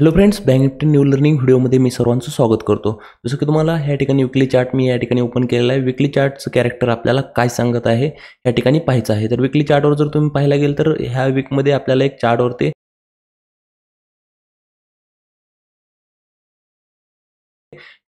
hello friends bank nifty new learning व्हिडिओमध्ये मी सर्वांचं स्वागत करतो जसं की तुम्हाला ह्या ठिकाणी विकली चार्ट मी या ठिकाणी ओपन केलेला आहे विकली चार्टचं कॅरेक्टर आपल्याला काय सांगत आहे या ठिकाणी पाहायचं आहे तर विकली चार्टवर जर तुम्ही पाहायला गेलं तर ह्या वीकमध्ये आपल्याला एक चार्टवरती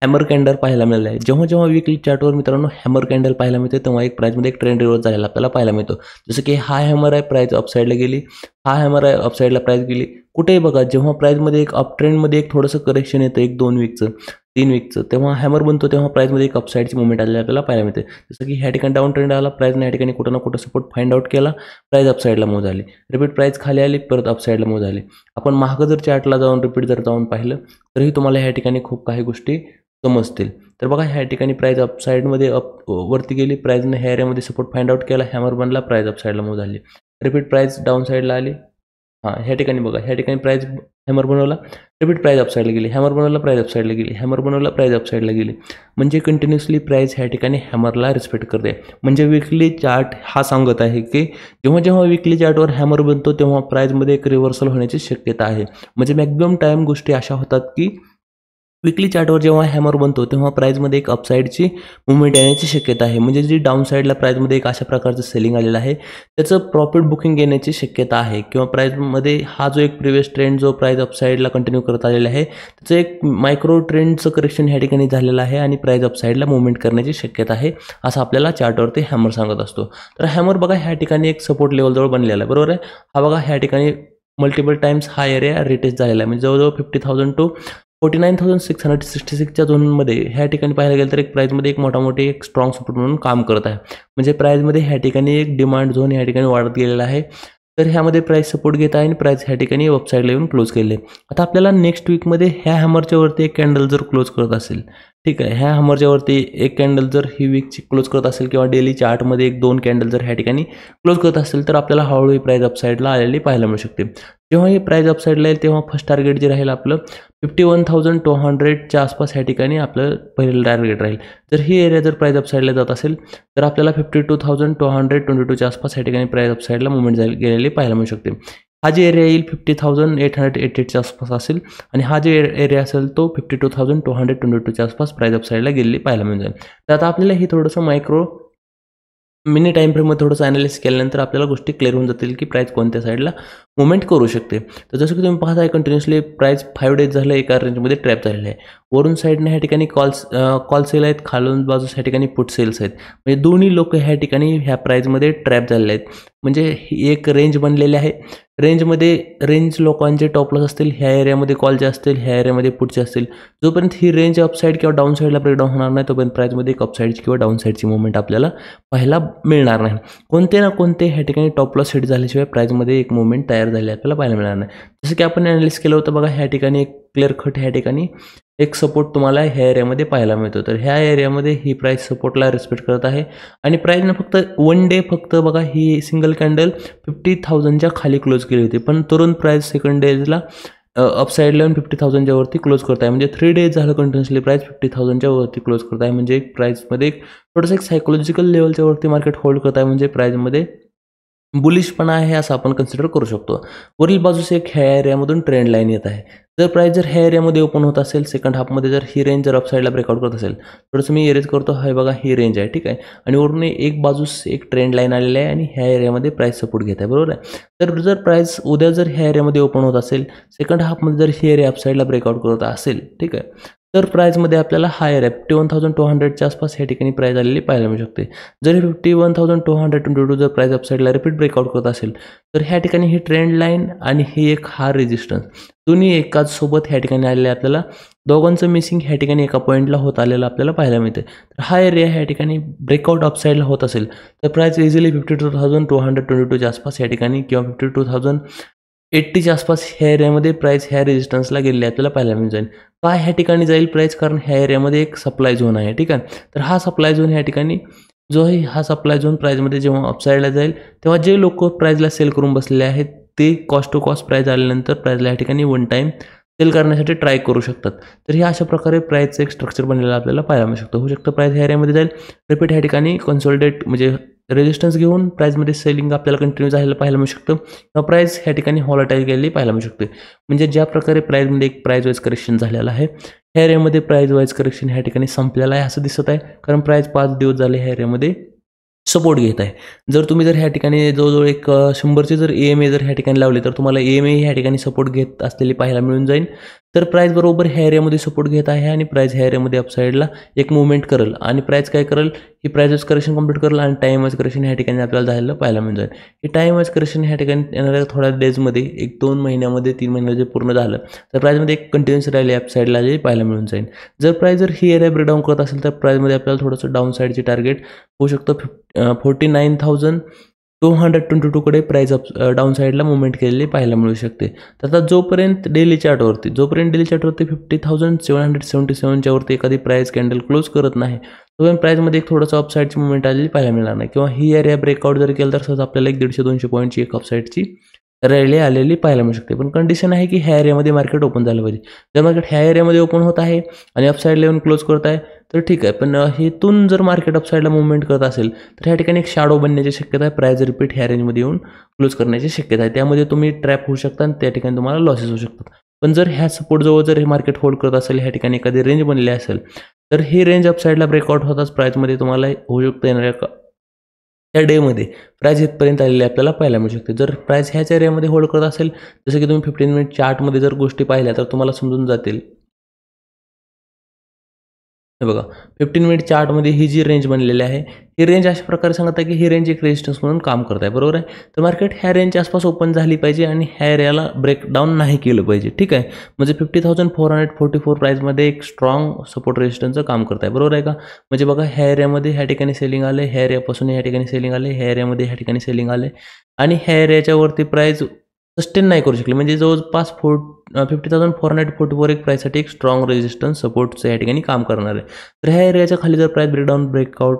हॅमर कॅन्डल पाहायला मिळाला जेव्हा जेव्हा विकली चार्टवर मित्रांनो हॅमर कॅन्डल पाहायला मिळते तेव्हा एक प्राईजमध्ये एक ट्रेंड रिवर्स झालेला आपल्याला पाहायला मिळतो जसं की हा हॅमर आहे प्राईज अपसाईडला गेली हा हॅमर आहे अपसाईडला प्राईज गेली कुठेही बघा जेव्हा प्राईजमध्ये एक अप ट्रेंडमध्ये एक थोडंसं करेक्शन येतं एक दोन वीकचं तीन वीकचं तेव्हा हॅमर बनतो तेव्हा प्राईजमध्ये एक अपसाईडची मुवमेंट आलेली आपल्याला पाहायला मिळते जसं की ह्या ठिकाणी डाऊन ट्रेंड आला प्राईजने या ठिकाणी कुठं ना कुठं सपोर्ट फाइंड आउट केला प्राईज अपसाईडला मूव झाली रिपीट प्राईज खाली आली परत अपसाईडला मूव झाली आपण महाग जर चार्टला जाऊन रिपीट जर जाऊन पाहिलं तरीही तुम्हाला ह्या ठिकाणी खूप काही गोष्टी समजतील तर बघा ह्या ठिकाणी प्राईज अपसाईडमध्ये अप वरती गेली प्राईजने ह्या एरियामध्ये सपोर्ट फाइंड आउट केला हॅमर बनला प्राईज अपसाईडला मूव झाली रिपीट प्राईज डाऊन साईडला आली हां ह्या ठिकाणी बघा ह्या ठिकाणी प्राईज हॅमर बनवला रिपीट प्राईज अपसाईडला गेली हॅमर बनवला प्राईज अपसाईडला गेली हॅमर बनवला प्राईज अपसाईडला गेली म्हणजे कंटिन्युअसली प्राईज ह्या ठिकाणी हॅमरला रिस्पेक्ट करते म्हणजे विकली चार्ट हा सांगत आहे की जेव्हा जेव्हा विकली चार्टवर हॅमर बनतो तेव्हा प्राईजमध्ये एक रिव्हर्सल होण्याची शक्यता आहे म्हणजे मॅक्झिमम टाईम गोष्टी अशा होतात की विकली चार्टवर जेव्हा हॅमर बनतो तेव्हा प्राईजमध्ये एक अपसाईडची मुवमेंट येण्याची शक्यता आहे म्हणजे जी डाऊन साईडला प्राईजमध्ये एक अशा प्रकारचं सेलिंग आलेलं आहे त्याचं प्रॉफिट बुकिंग येण्याची शक्यता आहे किंवा प्राईजमध्ये हा जो एक प्रिव्हियस ट्रेंड जो प्राईज अपसाईडला कंटिन्यू करत आलेला आहे त्याचं एक मायक्रो ट्रेंडचं करेक्शन ह्या ठिकाणी झालेलं आहे आणि प्राईज अपसाईडला मुवमेंट करण्याची शक्यता आहे असं आपल्याला चार्टवरती हॅमर सांगत असतो तर हॅमर बघा ह्या ठिकाणी एक सपोर्ट लेवलजवळ बनलेला आहे बरोबर आहे हा बघा ह्या ठिकाणी मल्टिपल टाइम्स हा एरिया रिटेस्ट झालेला आहे म्हणजे जवळजवळ fifty thousand to forty nine thousand six hundred sixty सिक्सच्या झोनमध्ये ह्या ठिकाणी पाहायला गेलं तर एक प्राईजमध्ये एक मोठा मोठी एक स्ट्रॉंग सपोर्ट म्हणून काम करत आहे म्हणजे प्राईजमध्ये ह्या ठिकाणी एक डिमांड झोन ह्या ठिकाणी वाढत गेलेला आहे तर ह्यामध्ये प्राईज सपोर्ट घेत आहे आणि प्राईस ह्या ठिकाणी वेबसाईटला येऊन क्लोज केले आता आपल्याला नेक्स्ट वीकमध्ये ह्या हॅमरच्या वरती एक कॅन्डल जर क्लोज करत असेल ठीक आहे ह्या हमरच्यावरती एक कॅन्डल जर ही वीकची क्लोज करत असेल किंवा डेलीच्या आठमध्ये एक दोन कॅन्डल जर ह्या ठिकाणी क्लोज करत असेल तर आपल्याला हळूहळू प्राईज अपसाईडला आलेली पाहायला मिळू शकते जेव्हा ही प्राईज अपसाईडला येईल तेव्हा फर्स्ट टार्गेट जे राहील आपलं फिफ्टी वन थाउजंड टू हंड्रेडच्या आसपास ह्या ठिकाणी आपलं पहिलं टार्गेट राहील जर ही एरिया जर प्राईज अपसाईडला जात असेल तर आपल्याला fifty two thousand two hundred twenty टूच्या आसपास ह्या ठिकाणी प्राईज अपसाईडला मुवमेंट जाईल गेलेली पाहायला मिळू शकते हा जे एरिया येईल fifty thousand eight hundred eighty एटच्या आसपास असेल आणि हा जे एरिया असेल तो fifty two thousand two hundred twenty टूच्या आसपास प्राईज साईडला गेलेली पाहायला मिळून जाईल तर आता आपल्याला हे थोडंसं मायक्रो मिनी टाइम फ्रेममध्ये थोडंसं अनालिस केल्यानंतर आपल्याला गोष्टी क्लिअर होऊन जातील की प्राईज कोणत्या साईडला मुवमेंट करू शकते तर जसं की तुम्ही पाहताय कंटिन्युअसली प्राईज फाईव्ह डेज झालं एका रेंजमध्ये ट्रॅप झालेलं आहे वरून साईडने ह्या ठिकाणी कॉल्स कॉल सेल आहेत खालून बाजूस ह्या ठिकाणी पुट सेल्स आहेत म्हणजे दोन्ही लोक ह्या ठिकाणी ह्या प्राईजमध्ये ट्रॅप झालेले आहेत म्हणजे एक रेंज बनलेली आहे रेंजमध्ये रेंज लोकांचे टॉपलॉस असतील ह्या एरियामध्ये कॉलचे असतील ह्या एरियामध्ये पुढचे असतील जोपर्यंत ही रेंज अपसाईड किंवा डाऊन साईडला ब्रेकडाऊन होणार नाही तोपर्यंत प्राईजमध्ये एक अपसाईडची किंवा डाऊन साईडची मुवमेंट आपल्याला पाहायला मिळणार नाही कोणते ना कोणते ह्या ठिकाणी टॉपलॉस हिट झाल्याशिवाय प्राईजमध्ये एक मुवमेंट तयार झाली आपल्याला पाहायला मिळणार नाही जसं की आपण अनालिस केलं होतं बघा ह्या ठिकाणी एक क्लिअर कट ह्या ठिकाणी एक सपोर्ट तुम्हाला ह्या एरियामध्ये पाहायला मिळतो तर ह्या एरियामध्ये ही प्राईस सपोर्टला रिस्पेक्ट करत आहे आणि प्राईजनं फक्त वन डे फक्त बघा ही सिंगल कॅन्डल फिफ्टी थाउजंडच्या खाली क्लोज केली होती पण तरुण प्राईस सेकंड डेजला अपसाईडला फिफ्टी थाउजंडच्या वरती क्लोज करत आहे म्हणजे थ्री डेज झालं कंटिन्युअसली प्राईस फिफ्टी थाउजंडच्या वरती क्लोज करत आहे म्हणजे एक प्राईजमध्ये एक थोडंसं एक सायकोलॉजिकल लेवलच्या वरती मार्केट होल्ड करत आहे म्हणजे प्राईजमध्ये पण आहे असं आपण कन्सिडर करू शकतो वरील बाजूस एक ह्या एरियामधून ट्रेंड लाईन येत आहे जर प्राईस जर ह्या एरियामध्ये ओपन होत असेल सेकंड हाफमध्ये जर ही रेंज जर अपसाईडला ब्रेकआउट करत असेल थोडंसं मी एरेज करतो हे बघा ही रेंज आहे ठीक आहे आणि वरून एक बाजूस एक ट्रेंड लाईन आलेली आहे आणि ह्या एरियामध्ये प्राईस सपोर्ट घेत आहे बरोबर आहे तर जर प्राईस उद्या जर ह्या एरियामध्ये ओपन होत असेल सेकंड हाफमध्ये जर ही एरिया अपसाईडला ब्रेकआउट करत असेल ठीक आहे तर प्राईजमध्ये आपल्याला हायर आहे फिफ्टी वन थाउजंड टू हंड्रेडच्या आसपास या ठिकाणी प्राईज आलेली पाहायला मिळू शकते जरी fifty one thousand two hundred twenty two जर प्राईज अपसाईडला रिपीट ब्रेकआउट करत असेल तर ह्या ठिकाणी ही ट्रेंड लाईन आणि ही एक हार रेजिस्टन्स दोन्ही एकाच सोबत ह्या ठिकाणी आलेले आपल्याला दोघांचं मिसिंग ह्या ठिकाणी एका पॉईंटला होत आलेलं आपल्याला पाहायला मिळते तर हा एरिया ह्या ठिकाणी ब्रेकआउट अपसाईडला होत असेल तर price easily fifty two thousand two hundred twenty टूच्या आसपास या ठिकाणी किंवा फिफ्टी टू थाउजंड एट्टीच्या आसपास ह्या एरियामध्ये प्राईस ह्या रेजिस्टन्सला गेलेली आपल्याला पाहायला मिळून जाईल का ह्या ठिकाणी जाईल प्राईस कारण ह्या एरियामध्ये एक सप्लाय झोन आहे ठीक आहे तर हा सप्लाय झोन ह्या ठिकाणी जो आहे हा सप्लाय झोन प्राईजमध्ये जेव्हा अपसाईडला जाईल तेव्हा जे लोक प्राईजला सेल करून बसलेले आहेत ते कॉस्ट टू कॉस्ट प्राईज आल्यानंतर प्राईजला या ठिकाणी वन टाईम सेल करण्यासाठी ट्राय करू शकतात तर हे अशा प्रकारे प्राईजचं एक स्ट्रक्चर बनलेलं आपल्याला पाहायला मिळू शकतं होऊ शकतं प्राईज ह्या एरियामध्ये जाईल रिपीट ह्या ठिकाणी कन्सोल्टेट म्हणजे रेजिस्टन्स घेऊन प्राईजमध्ये सेलिंग आपल्याला कंटिन्यू झालेलं पाहायला मिळू शकतं किंवा प्राईज ह्या ठिकाणी हॉलाटाईल गेलेली पाहायला मिळू शकते म्हणजे ज्या प्रकारे प्राईजमध्ये एक प्राईज वाईज करेक्शन झालेलं आहे ह्या एरियामध्ये प्राईज वाईज करेक्शन ह्या ठिकाणी संपलेलं आहे असं दिसत आहे कारण प्राईज पाच दिवस झाले ह्या एरियामध्ये सपोर्ट घेत आहे जर तुम्ही जर ह्या ठिकाणी जवळजवळ एक शंभरचे जर ई एम ए जर ह्या ठिकाणी लावले तर तुम्हाला ई एम ए ह्या ठिकाणी सपोर्ट घेत असलेली पाहायला मिळून जाईल तर प्राईज बरोबर ह्या एरियामध्ये सपोर्ट घेत आहे आणि प्राईज ह्या एरियामध्ये अपसाईडला एक मुवमेंट करेल आणि प्राईज काय करेल ही वाईज करेक्शन कंप्लीट करेल आणि टाईम वाईज करेक्शन ह्या ठिकाणी आपल्याला झालेलं पाहायला मिळून जाईल हे टाईम वाईज करेक्शन ह्या ठिकाणी येणाऱ्या थोड्या डेजमध्ये एक दोन महिन्यामध्ये तीन महिन्यामध्ये पूर्ण झालं तर प्राईजमध्ये एक कंटिन्युअस राहिली अपसाईडला जे पाहायला मिळून जाईल जर प्राईज जर ही एरिया ब्रेकडाऊन करत असेल तर प्राईजमध्ये आपल्याला थोडंसं डाऊन साईडचे टार्गेट होऊ शकतो फिफ forty nine thousand two hundred twenty टूकडे प्राईज अप डाऊन साईडला मुवमेंट केलेली पाहायला मिळू शकते तर आता जोपर्यंत डेली चार्टवरती जोपर्यंत डेली चार्टवरती fifty thousand seven hundred seventy सेवनच्यावरती एखादी प्राईज कॅन्डल क्लोज करत नाही तोपर्यंत प्राईजमध्ये एक थोडासा अपसाईडची मुवमेंट आलेली पाहायला मिळणार नाही किंवा ही एरिया ब्रेकआउट जर केलं तर सहज आपल्याला एक दीडशे दोनशे पॉईंटची एक अपसाईडची रॅली आलेली पाहायला मिळू शकते पण कंडिशन आहे की ह्या एरियामध्ये मार्केट ओपन झालं पाहिजे जर मार्केट ह्या एरियामध्ये ओपन होत आहे आणि अपसाईड येऊन क्लोज करत आहे तर ठीक आहे पण हेतून जर मार्केट अपसाईडला मुवमेंट करत असेल तर ह्या ठिकाणी एक शाडो बनण्याची शक्यता आहे प्राईज रिपीट ह्या रेंजमध्ये येऊन क्लोज करण्याची शक्यता आहे त्यामध्ये तुम्ही ट्रॅप होऊ शकता आणि त्या ठिकाणी तुम्हाला लॉसेस होऊ शकतात पण जर ह्या सपोर्टजवळ जर हे मार्केट होल्ड करत असेल ह्या ठिकाणी एखादी रेंज बनली असेल तर ही रेंज अपसाईडला ब्रेकआउट होताच प्राईजमध्ये तुम्हाला होऊ शकतं येणाऱ्या त्या डेमध्ये प्राईज इथपर्यंत आलेली आपल्याला पाहायला मिळू शकते जर प्राईज ह्याच एरियामध्ये होल्ड करत असेल जसं की तुम्ही फिफ्टीन मिनिटच्या चार्टमध्ये जर गोष्टी पाहिल्या तर तुम्हाला समजून जातील हे बघा फिफ्टीन मिनिट चार्टमध्ये ही जी रेंज बनलेली आहे ही रेंज अशा प्रकारे सांगत आहे की ही रेंज एक रेजिस्टन्स म्हणून काम करत आहे बरोबर आहे तर मार्केट ह्या रेंजच्या आसपास ओपन झाली पाहिजे आणि ह्या एरियाला ब्रेकडाऊन नाही केलं पाहिजे ठीक आहे म्हणजे fifty thousand four hundred forty four प्राईजमध्ये एक स्ट्रॉंग सपोर्ट रेजिस्टन्सचं काम करत आहे बरोबर आहे का म्हणजे बघा ह्या एरियामध्ये ह्या ठिकाणी सेलिंग आले ह्या एरियापासून ह्या ठिकाणी सेलिंग आले ह्या एरियामध्ये ह्या ठिकाणी सेलिंग आले आणि ह्या एरियाच्यावरती प्राईज सस्टेन नाही करू शकली म्हणजे जवळपास फोर्ट fifty thousand four hundred forty four एक प्राईससाठी एक स्ट्रॉंग रेजिस्टन्स सपोर्टचं या ठिकाणी काम करणार आहे तर ह्या एरियाच्या खाली जर प्राइस ब्रेकडाऊन ब्रेकआउट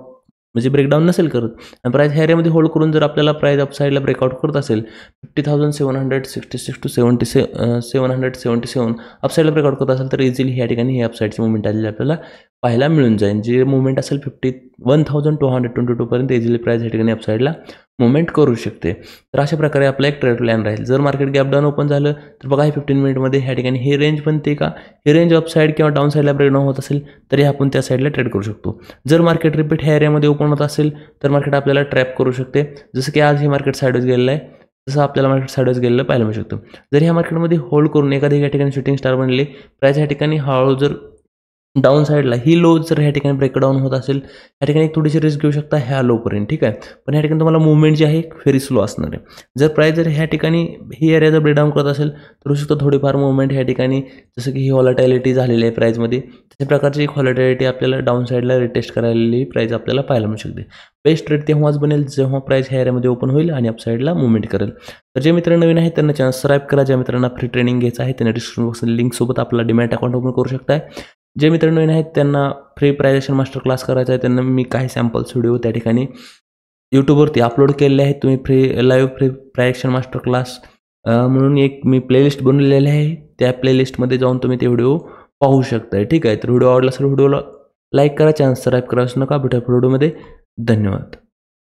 म्हणजे ब्रेकडाऊन नसेल करत आणि प्राईस ह्या एरियामध्ये होल्ड करून जर आपल्याला प्राईस अपसाईडला ब्रेकआउट करत असेल fifty thousand seven hundred sixty six to seventy से सेवन हंड्रेड सेवन्टी सेवन अपसाईडला ब्रेकआउट करत असेल तर इझिली ह्या ठिकाणी हे अपसाईडची मुवमेंट आलेली आपल्याला पाहायला मिळून जाईल जे मुवमेंट असेल fifty one thousand two hundred twenty टूपर्यंत इझिली प्राईस या ठिकाणी अपसाईडला मुवमेंट करू शकते तर अशा प्रकारे आपला एक ट्रेड प्लॅन राहील जर मार्केट गॅप डाऊन ओपन झालं तर बघा हे फिफ्टीन मिनिटमध्ये ह्या ठिकाणी हे रेंज बनते का हे रेंज अपसाईड किंवा डाऊन साईडला ब्रेकडाऊन होत असेल तरी आपण त्या साईडला ट्रेड करू शकतो जर मार्केट रिपीट ह्या एरियामध्ये ओपन होत असेल तर मार्केट आपल्याला ट्रॅप करू शकते जसं की आज हे मार्केट साईडच गेलेलं आहे जसं आपल्याला मार्केट साईडच गेलेलं पाहायला मिळू शकतो जर ह्या मार्केटमध्ये होल्ड करून एखाद्या या ठिकाणी शूटिंग स्टार बनले प्राईस ह्या ठिकाणी हळूहळू जर डाऊन साइडला ही लो जर ह्या ठिकाणी ब्रेकडाऊन होत असेल ह्या ठिकाणी एक थोडीशी रिस्क घेऊ शकता ह्या लोपर्यंत ठीक आहे पण ह्या ठिकाणी तुम्हाला मुवमेंट जी आहे फेरी स्लो असणार आहे जर प्राईस जर ह्या ठिकाणी ही एरिया जर ब्रेकडाऊन करत असेल तर होऊ शकतं थोडीफार मुवमेंट ह्या ठिकाणी जसं की ही हॉलटायलिटी झालेली आहे प्राईजमध्ये त्या प्रकारची एक हॉलटॅलिटी आपल्याला डाऊन साईडला रिटेस्ट करायलेली प्राईज आपल्याला पाहायला मिळू शकते बेस्ट रेट तेव्हाच बनेल जेव्हा प्राईस ह्या एरियामध्ये ओपन होईल आणि अप साईडला मुवमेंट करेल तर जे मित्र नवीन आहेत त्यांना चॅनल सबस्क्राईब करा ज्या मित्रांना फ्री ट्रेनिंग घ्यायचं आहे त्यांना डिस्क्रिप्शन बॉक्समध्ये लिंकसोबत आपला डिमॅट अकाउंट ओपन करू शकताय जे मित्र नवीन आहेत त्यांना फ्री प्रायझेशन मास्टर क्लास करायचा आहे त्यांना मी काही सॅम्पल्स व्हिडिओ त्या ठिकाणी यूट्यूबवरती अपलोड केलेले आहेत तुम्ही फ्री लाईव्ह फ्री प्रायझेशन मास्टर क्लास म्हणून एक मी प्लेलिस्ट बनवलेली आहे त्या प्लेलिस्टमध्ये जाऊन तुम्ही ते व्हिडिओ पाहू शकताय ठीक आहे तर व्हिडिओ आवडला असेल व्हिडिओला लाईक करा चॅनल सबस्क्राईब असं नका भेटा व्हिडिओमध्ये धन्यवाद